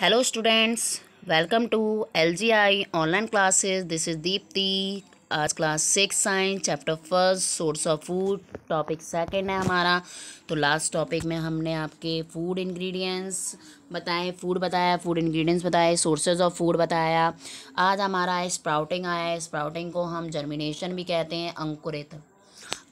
hello students welcome to LGI online classes this is Dipti आज class six science chapter first source of food topic second है हमारा तो last topic में हमने आपके फूड इंग्रेडिएंट्स बताए फूड बताया फूड इंग्रेडिएंट्स बताए सोर्सेज ऑफ फूड बताया आज हमारा स्प्राउटिंग आया है स्प्राउटिंग को हम जर्मिनेशन भी कहते हैं अंकुरित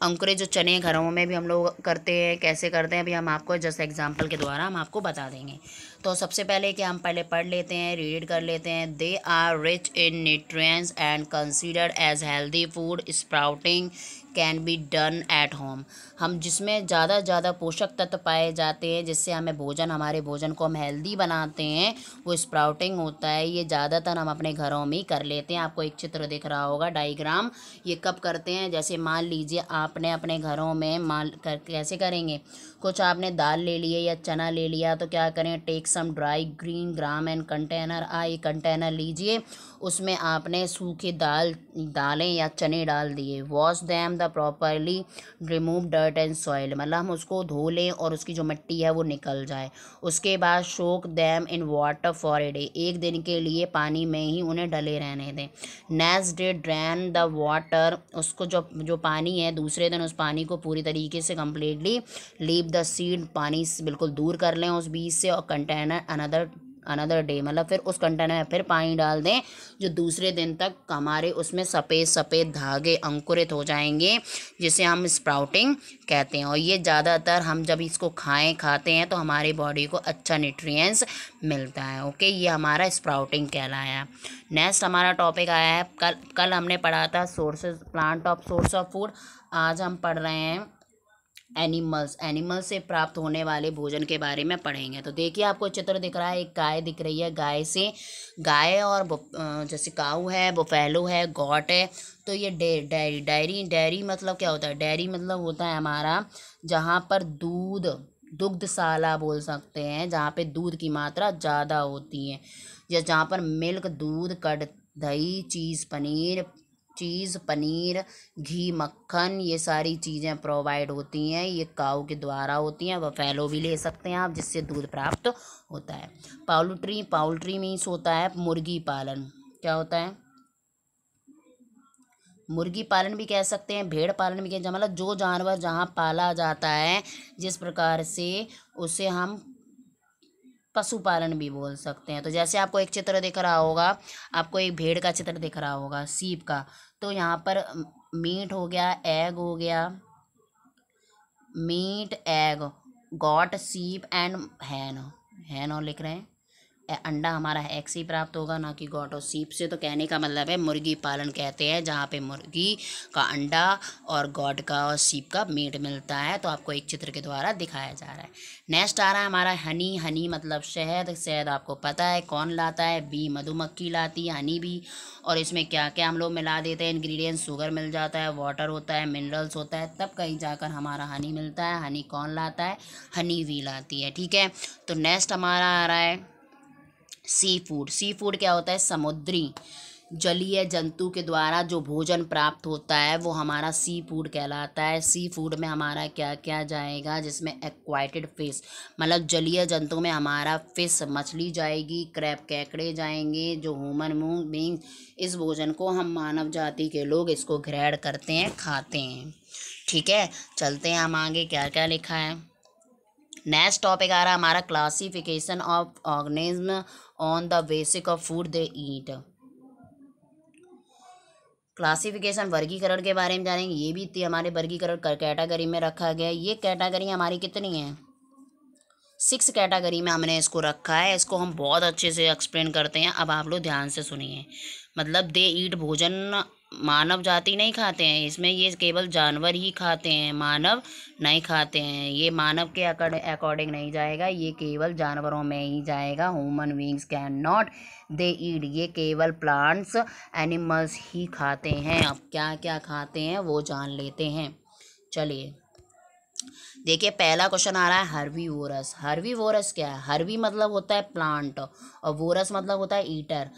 अंकुरित जो चने घरों में भी हम लोग करते हैं कैसे करते हैं अभी हम आपको जस्ट एग्जाम्पल के द्वारा हम आपको बता देंगे तो सबसे पहले कि हम पहले पढ़ लेते हैं रीड कर लेते हैं they are rich in nutrients and considered as healthy food sprouting can be done at home हम जिसमें ज़्यादा ज़्यादा पोषक तत्व पाए जाते हैं जिससे हमें भोजन हमारे भोजन को हम हेल्दी बनाते हैं वो स्प्राउटिंग होता है ये ज़्यादातर हम अपने घरों में ही कर लेते हैं आपको एक चित्र दिख रहा होगा डाइग्राम ये कब करते हैं जैसे मान लीजिए आपने अपने घरों में मान कर कैसे करेंगे कुछ आपने दाल ले लिए या चना ले लिया तो क्या करें takes some dry green gram and container I container लीजिए उसमें आपने सूखे दाल दालें या चने डाल दिए wash them the properly remove dirt and soil मतलब हम उसको धो लें और उसकी जो मिट्टी है वो निकल जाए उसके बाद soak them in water for a day एक दिन के लिए पानी में ही उन्हें डले रहने दें next day drain the water उसको जो जो पानी है दूसरे दिन उस पानी को पूरी तरीके से कम्प्लीटली लीव द सीड पानी बिल्कुल दूर कर लें उस बीज से और container container another another day मतलब फिर उस कंटेनर में फिर पानी डाल दें जो दूसरे दिन तक हमारे उसमें सफ़ेद सफ़ेद धागे अंकुरित हो जाएंगे जिसे हम स्प्राउटिंग कहते हैं और ये ज़्यादातर हम जब इसको खाएं खाते हैं तो हमारी बॉडी को अच्छा न्यूट्रिएंट्स मिलता है ओके ये हमारा स्प्राउटिंग कहलाया नेक्स्ट हमारा टॉपिक आया है कल कल हमने पढ़ा था sources plant of source of food आज हम पढ़ रहे हैं एनिमल्स एनिमल से प्राप्त होने वाले भोजन के बारे में पढ़ेंगे तो देखिए आपको चित्र दिख रहा है एक गाय दिख रही है गाय से गाय और जैसे काऊ है बोफेलो है गॉट है तो ये डेरी डेयरी डेयरी मतलब क्या होता है डेयरी मतलब होता है हमारा जहाँ पर दूध दुग्धशाला बोल सकते हैं जहाँ पे दूध की मात्रा ज़्यादा होती है या जहाँ पर मिल्क दूध कट दही चीज़ पनीर चीज़ पनीर घी मक्खन ये सारी चीज़ें प्रोवाइड होती हैं ये काउ के द्वारा होती हैं वफेलो भी ले सकते हैं आप जिससे दूध प्राप्त होता है पाउल्ट्री पाउल्ट्री मीन्स होता है मुर्गी पालन क्या होता है मुर्गी पालन भी कह सकते हैं भेड़ पालन भी कह मतलब जो जानवर जहाँ पाला जाता है जिस प्रकार से उसे हम पशुपालन भी बोल सकते हैं तो जैसे आपको एक चित्र दिख रहा होगा आपको एक भेड़ का चित्र दिख रहा होगा सीप का तो यहाँ पर मीट हो गया एग हो गया meat egg goat sheep and hen hen और लिख रहे हैं अंडा हमारा एक से प्राप्त होगा ना कि गॉट और सीप से तो कहने का मतलब है मुर्गी पालन कहते हैं जहाँ पे मुर्गी का अंडा और गॉड का और सीप का मीट मिलता है तो आपको एक चित्र के द्वारा दिखाया जा रहा है नेक्स्ट आ रहा है हमारा हनी हनी मतलब शहद शहद आपको पता है कौन लाता है बी मधुमक्खी लाती है हनी भी और इसमें क्या क्या हम लोग मिला देते हैं इन्ग्रीडियंट शुगर मिल जाता है वाटर होता है मिनरल्स होता है तब कहीं जाकर हमारा हनी मिलता है हनी कौन लाता है हनी भी लाती है ठीक है तो नेक्स्ट हमारा आ रहा है सी फूड सी फूड क्या होता है समुद्री जलीय जंतु के द्वारा जो भोजन प्राप्त होता है वो हमारा सी फूड कहलाता है सी फूड में हमारा क्या क्या जाएगा जिसमें एक्वाइटेड फिश मतलब जलीय जंतु में हमारा फिश मछली जाएगी क्रैप कैकड़े जाएंगे जो ह्यूमन मूंग बींग इस भोजन को हम मानव जाति के लोग इसको ग्रहण करते हैं खाते हैं ठीक है चलते हैं हम आगे क्या क्या लिखा है नेक्स्ट टॉपिक आ रहा है हमारा classification of organism on the basic of food they eat classification वर्गीकरण के बारे में जानेंगे ये भी हमारे वर्गीकरण कैटेगरी में रखा गया ये कैटेगरी हमारी कितनी है सिक्स कैटेगरी में हमने इसको रखा है इसको हम बहुत अच्छे से एक्सप्लेन करते हैं अब आप लोग ध्यान से सुनिए मतलब दे ईट भोजन मानव जाति नहीं खाते हैं इसमें ये केवल जानवर ही खाते हैं मानव नहीं खाते हैं ये मानव के अकॉर्डिंग नहीं जाएगा ये केवल जानवरों में ही जाएगा human beings can not they eat ये केवल प्लांट्स एनिमल्स ही खाते हैं अब क्या क्या खाते हैं वो जान लेते हैं चलिए देखिए पहला क्वेश्चन आ रहा है हर्वी वोरस हर्वी वोरस क्या है हर्वी मतलब होता है प्लांट और वोरस मतलब होता है ईटर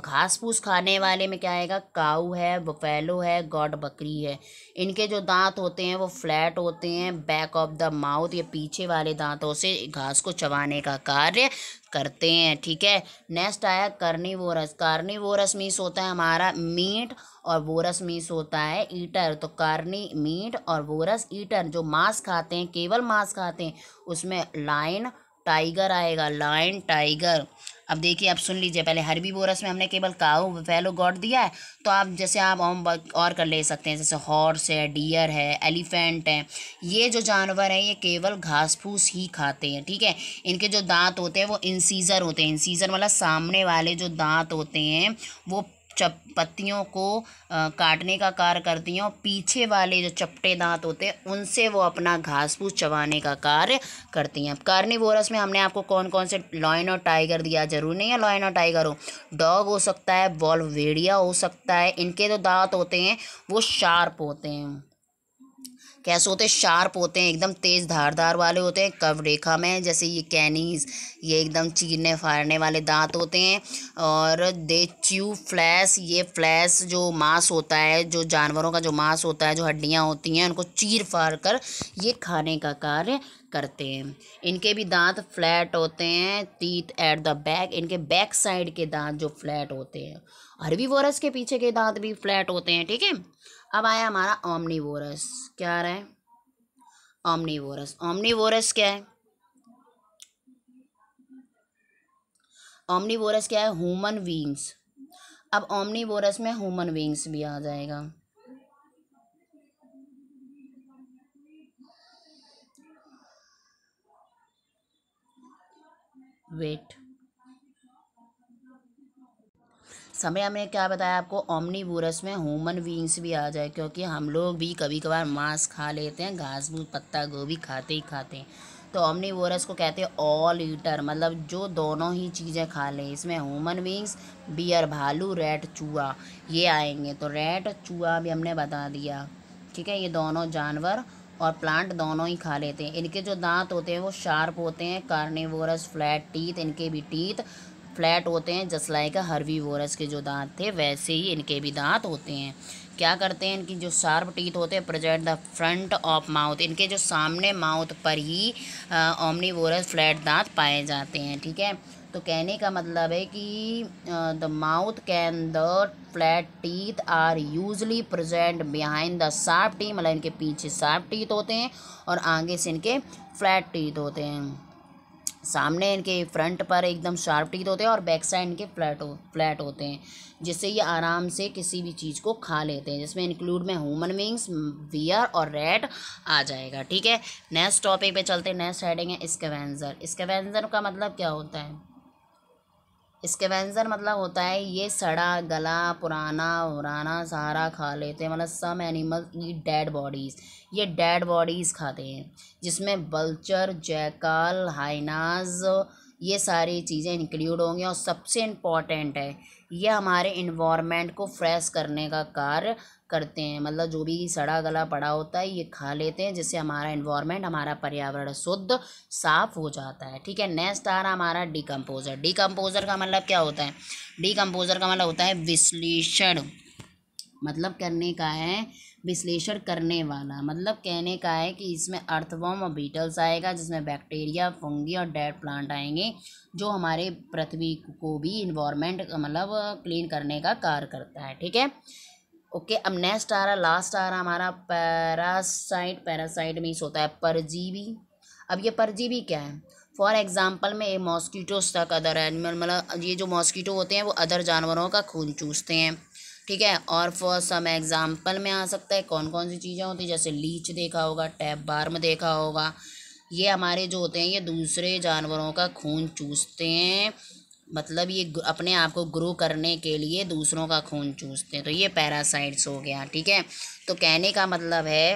घास फूस खाने वाले में क्या आएगा काऊ है बफेलो है गॉड बकरी है इनके जो दांत होते हैं वो फ्लैट होते हैं बैक ऑफ द माउथ ये पीछे वाले दांतों से घास को चबाने का कार्य करते हैं ठीक है नेक्स्ट आया कार्निवोरस कार्निवोरस मीस होता है हमारा मीट और वोरस मीस होता है ईटर तो कार्नी मीट और वोरस ईटर जो मांस खाते हैं केवल मांस खाते हैं उसमें लाइन टाइगर आएगा लाइन टाइगर अब देखिए आप सुन लीजिए पहले हरबी बोरस में हमने केवल काउ वेलो गॉड दिया है तो आप जैसे आप और कर ले सकते हैं जैसे हॉर्स है डियर है एलिफेंट है ये जो जानवर हैं ये केवल घास फूस ही खाते हैं ठीक है इनके जो दांत होते हैं वो इंसीजर होते हैं इंसीजर मतलब सामने वाले जो दांत होते हैं वो चप पत्तियों को आ, काटने का कार्य करती हैं और पीछे वाले जो चपटे दांत होते हैं उनसे वो अपना घास फूस चबाने का कार्य करती हैं कार्निवोरस में हमने आपको कौन कौन से लॉयन और टाइगर दिया जरूर नहीं है लॉयन और टाइगर हो डॉग हो सकता है वॉल्वेडिया हो सकता है इनके जो दांत होते हैं वो शार्प होते हैं कैसे होते हैं शार्प होते हैं एकदम तेज़ धारदार वाले होते हैं कव रेखा में जैसे ये कैनीज ये एकदम चीरने फाड़ने वाले दांत होते हैं और दे च्यू फ्लैश ये फ्लैश जो मांस होता है जो जानवरों का जो मांस होता है जो हड्डियाँ होती हैं उनको चीर फाड़ कर ये खाने का कार्य करते हैं इनके भी दांत फ्लैट होते हैं तीत एट द बैक इनके बैक साइड के दांत जो फ्लैट होते हैं अरबी के पीछे के दांत भी फ्लैट होते हैं ठीक है अब आया हमारा ओमनीवोरस क्या आ रहा है ओमनीवोरस ओमनीवोरस क्या है ओमनीवोरस क्या है ह्यूमन विंग्स अब ओमनीवोरस में ह्यूमन विंग्स भी आ जाएगा वेट समय हमने क्या बताया आपको ओमनी में ह्यूमन बींग्स भी आ जाए क्योंकि हम लोग भी कभी कभार मांस खा लेते हैं घास भूस पत्ता गोभी खाते ही खाते हैं तो ओमनी को कहते हैं ऑल ईटर मतलब जो दोनों ही चीज़ें खा लें इसमें ह्यूमन बींग्स बियर भालू रेड चूहा ये आएंगे तो रेड चूहा भी हमने बता दिया ठीक है ये दोनों जानवर और प्लांट दोनों ही खा लेते हैं इनके जो दांत होते हैं वो शार्प होते हैं कार्निवोरस फ्लैट टीथ इनके भी टीथ फ्लैट होते हैं जसलाई लाइक हरवी वोरस के जो दांत थे वैसे ही इनके भी दांत होते हैं क्या करते हैं इनकी जो शार्प टीथ होते हैं present the front of mouth इनके जो सामने माउथ पर ही ओमनी वोरस फ्लैट दांत पाए जाते हैं ठीक है तो कहने का मतलब है कि the mouth can the flat teeth are usually present behind the sharp teeth मतलब इनके पीछे शार्प टीथ होते हैं और आगे से इनके फ्लैट टीथ होते हैं सामने इनके फ्रंट पर एकदम शार्प टीथ होते हैं और बैक साइड इनके फ्लैट हो फ्लैट होते हैं जिससे ये आराम से किसी भी चीज़ को खा लेते हैं जिसमें इंक्लूड में ह्यूमन बींग्स वियर और रेड आ जाएगा ठीक है नेक्स्ट टॉपिक पे चलते हैं नेक्स्ट हेडिंग है स्केवेंजर स्केवेंजर का मतलब क्या होता है स्केवेंजर मतलब होता है ये सड़ा गला पुराना उराना सहारा खा लेते हैं मतलब some animal eat dead bodies ये डेड बॉडीज़ खाते हैं जिसमें बल्चर जैकल हाइनाज ये सारी चीज़ें इंक्लूड होंगी और सबसे इम्पॉर्टेंट है ये हमारे इन्वामेंट को फ्रेश करने का कार्य करते हैं मतलब जो भी सड़ा गला पड़ा होता है ये खा लेते हैं जिससे हमारा इन्वामेंट हमारा पर्यावरण शुद्ध साफ हो जाता है ठीक है नेक्स्ट आ रहा हमारा डिकम्पोजर डिकम्पोजर का मतलब क्या होता है डिकम्पोजर का मतलब होता है विश्लेषण मतलब करने का है विश्लेषण करने वाला मतलब कहने का है कि इसमें अर्थवॉम और बीटल्स आएगा जिसमें बैक्टीरिया फंगी और डेड प्लांट आएंगे जो हमारे पृथ्वी को भी इन्वामेंट मतलब क्लीन करने का कार्य करता है ठीक है ओके अब नेक्स्ट आ रहा लास्ट आ रहा हमारा पैरासाइट पैरासाइट मीन्स होता है परजीवी अब ये परजीवी क्या है फॉर एग्ज़ाम्पल में ये मॉस्कीटोस तक अदर एनिमल मतलब ये जो मॉस्कीटो होते हैं वो अदर जानवरों का खून चूसते हैं ठीक है और फॉर सम एग्जाम्पल में आ सकता है कौन कौन सी चीज़ें होती जैसे लीच देखा होगा टैप बार में देखा होगा ये हमारे जो होते हैं ये दूसरे जानवरों का खून चूसते हैं मतलब ये अपने आप को ग्रो करने के लिए दूसरों का खून चूसते हैं तो ये पैरासाइट्स हो गया ठीक है तो कहने का मतलब है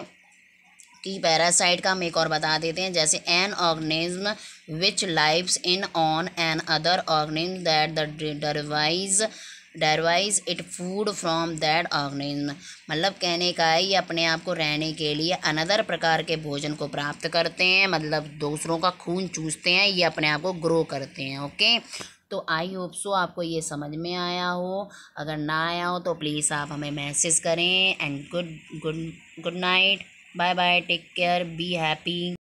कि पैरासाइट का हम एक और बता देते हैं जैसे an organism which lives in on an other organism that the derives derives it food from that organism मतलब कहने का है ये अपने आप को रहने के लिए अनदर प्रकार के भोजन को प्राप्त करते हैं मतलब दूसरों का खून चूसते हैं ये अपने आप को ग्रो करते हैं ओके तो आई होप सो आपको ये समझ में आया हो अगर ना आया हो तो प्लीज़ आप हमें मैसेज करें and good good good night bye bye take care be happy